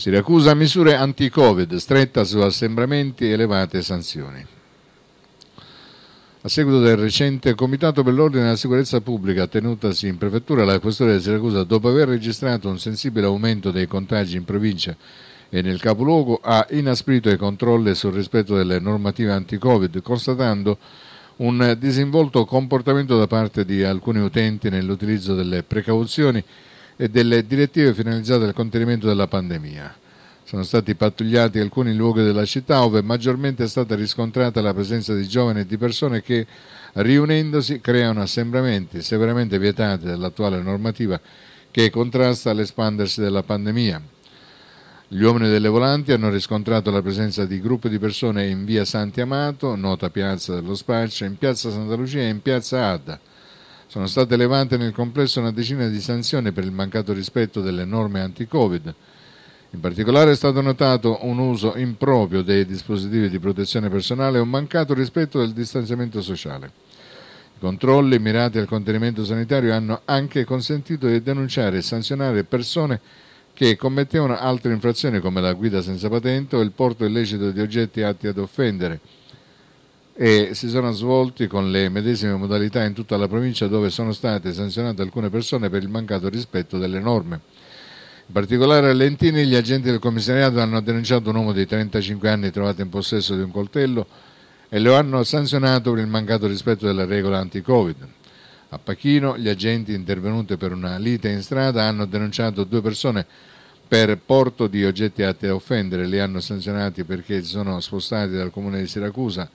Siracusa misure anti-Covid, stretta su assembramenti e elevate sanzioni. A seguito del recente Comitato per l'Ordine e la Sicurezza Pubblica tenutasi in prefettura, la Questura di Siracusa, dopo aver registrato un sensibile aumento dei contagi in provincia e nel capoluogo, ha inasprito i controlli sul rispetto delle normative anti-Covid, constatando un disinvolto comportamento da parte di alcuni utenti nell'utilizzo delle precauzioni e delle direttive finalizzate al contenimento della pandemia. Sono stati pattugliati alcuni luoghi della città dove maggiormente è stata riscontrata la presenza di giovani e di persone che, riunendosi, creano assembramenti severamente vietati dall'attuale normativa che contrasta l'espandersi della pandemia. Gli uomini delle volanti hanno riscontrato la presenza di gruppi di persone in via Santi Amato, nota piazza dello Spaccio, in piazza Santa Lucia e in piazza Adda sono state levate nel complesso una decina di sanzioni per il mancato rispetto delle norme anti-Covid. In particolare è stato notato un uso improprio dei dispositivi di protezione personale e un mancato rispetto del distanziamento sociale. I controlli mirati al contenimento sanitario hanno anche consentito di denunciare e sanzionare persone che commettevano altre infrazioni come la guida senza patente o il porto illecito di oggetti atti ad offendere, e si sono svolti con le medesime modalità in tutta la provincia dove sono state sanzionate alcune persone per il mancato rispetto delle norme. In particolare a Lentini gli agenti del commissariato hanno denunciato un uomo di 35 anni trovato in possesso di un coltello e lo hanno sanzionato per il mancato rispetto della regola anti-Covid. A Pachino gli agenti intervenuti per una lite in strada hanno denunciato due persone per porto di oggetti atti a offendere, li hanno sanzionati perché si sono spostati dal comune di Siracusa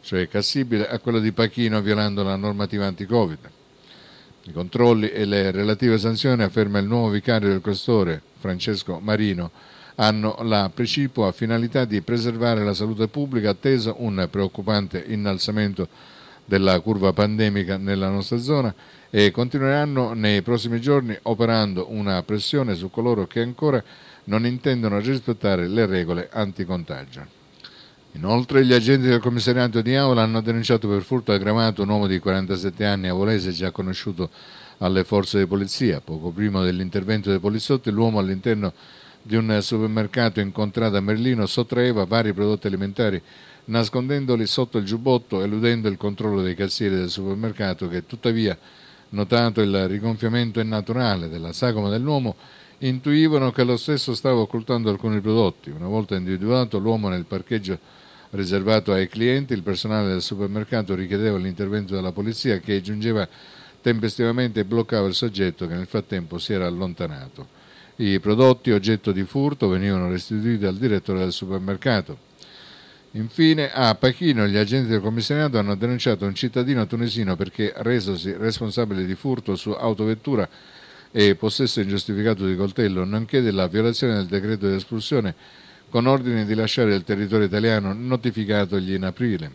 cioè Cassibile, a quella di Pachino violando la normativa anti-Covid. I controlli e le relative sanzioni, afferma il nuovo vicario del questore Francesco Marino, hanno la precipua finalità di preservare la salute pubblica, atteso un preoccupante innalzamento della curva pandemica nella nostra zona e continueranno nei prossimi giorni operando una pressione su coloro che ancora non intendono rispettare le regole anticontagio. Inoltre gli agenti del commissariato di Aula hanno denunciato per furto aggravato un uomo di 47 anni a Volese già conosciuto alle forze di polizia. Poco prima dell'intervento dei poliziotti l'uomo all'interno di un supermercato incontrato a Merlino sottraeva vari prodotti alimentari nascondendoli sotto il giubbotto, eludendo il controllo dei cassieri del supermercato che tuttavia, notato il rigonfiamento innaturale della sagoma dell'uomo, intuivano che lo stesso stava occultando alcuni prodotti. Una volta individuato l'uomo nel parcheggio riservato ai clienti, il personale del supermercato richiedeva l'intervento della polizia che giungeva tempestivamente e bloccava il soggetto che nel frattempo si era allontanato. I prodotti oggetto di furto venivano restituiti al direttore del supermercato. Infine, a Pachino gli agenti del commissariato hanno denunciato un cittadino tunisino perché, resosi responsabile di furto su autovettura, e possesso ingiustificato di coltello, nonché della violazione del decreto di espulsione con ordine di lasciare il territorio italiano notificatogli in aprile.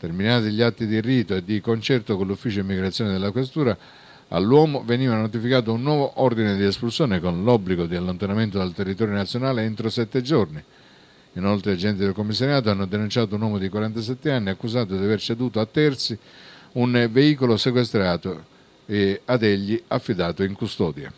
Terminati gli atti di rito e di concerto con l'ufficio immigrazione della Questura, all'uomo veniva notificato un nuovo ordine di espulsione con l'obbligo di allontanamento dal territorio nazionale entro sette giorni. Inoltre agenti del commissariato hanno denunciato un uomo di 47 anni accusato di aver ceduto a terzi un veicolo sequestrato e ad egli affidato in custodia.